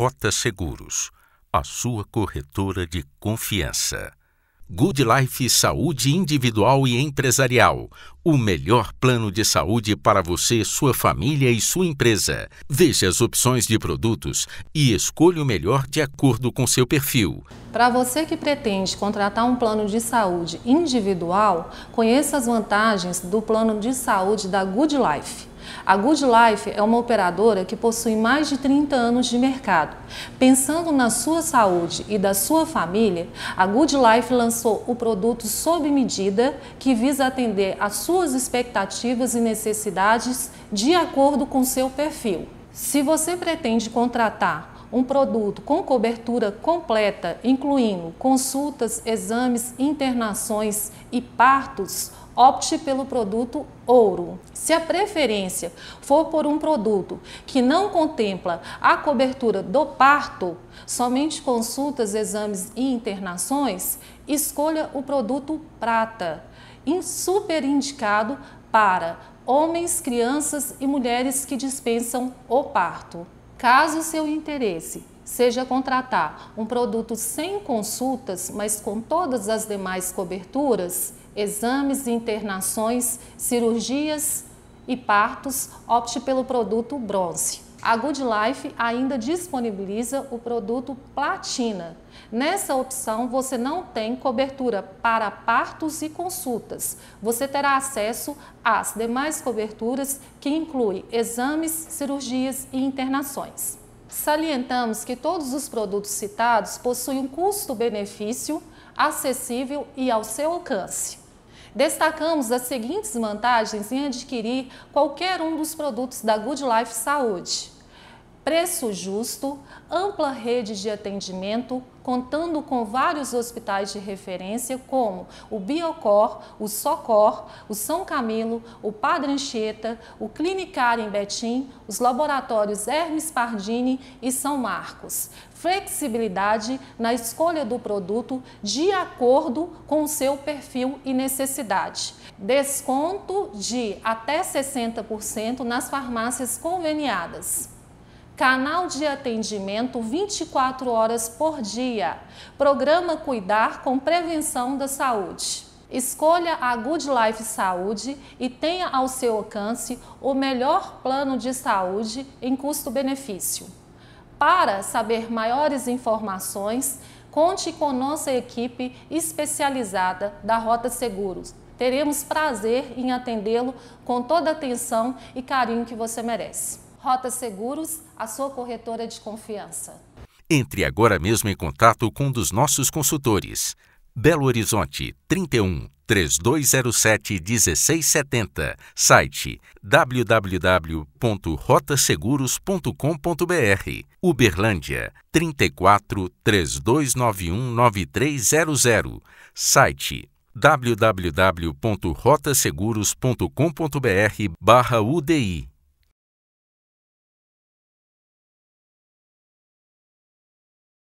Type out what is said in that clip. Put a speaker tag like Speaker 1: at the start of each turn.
Speaker 1: Rota Seguros, a sua corretora de confiança. Good Life Saúde Individual e Empresarial. O melhor plano de saúde para você, sua família e sua empresa. Veja as opções de produtos e escolha o melhor de acordo com seu perfil.
Speaker 2: Para você que pretende contratar um plano de saúde individual, conheça as vantagens do plano de saúde da Good Life. A Good Life é uma operadora que possui mais de 30 anos de mercado. Pensando na sua saúde e da sua família, a Good Life lançou o produto sob medida que visa atender às suas expectativas e necessidades de acordo com seu perfil. Se você pretende contratar um produto com cobertura completa, incluindo consultas, exames, internações e partos, opte pelo produto ouro. Se a preferência for por um produto que não contempla a cobertura do parto, somente consultas, exames e internações, escolha o produto prata, indicado para homens, crianças e mulheres que dispensam o parto. Caso seu interesse seja contratar um produto sem consultas, mas com todas as demais coberturas, exames, internações, cirurgias e partos, opte pelo produto bronze. A Good Life ainda disponibiliza o produto Platina. Nessa opção, você não tem cobertura para partos e consultas. Você terá acesso às demais coberturas que incluem exames, cirurgias e internações. Salientamos que todos os produtos citados possuem um custo-benefício acessível e ao seu alcance. Destacamos as seguintes vantagens em adquirir qualquer um dos produtos da Good Life Saúde preço justo, ampla rede de atendimento, contando com vários hospitais de referência como o Biocor, o Socor, o São Camilo, o Padre Anchieta, o Clinicar em Betim, os laboratórios Hermes Pardini e São Marcos. Flexibilidade na escolha do produto de acordo com o seu perfil e necessidade. Desconto de até 60% nas farmácias conveniadas. Canal de atendimento 24 horas por dia. Programa Cuidar com Prevenção da Saúde. Escolha a Good Life Saúde e tenha ao seu alcance o melhor plano de saúde em custo-benefício. Para saber maiores informações, conte com nossa equipe especializada da Rota Seguros. Teremos prazer em atendê-lo com toda a atenção e carinho que você merece. Rota Seguros, a sua corretora de confiança.
Speaker 1: Entre agora mesmo em contato com um dos nossos consultores. Belo Horizonte 31 3207 1670. Site www.rotaseguros.com.br. Uberlândia 34 3291 9300. Site www.rotaseguros.com.br/udi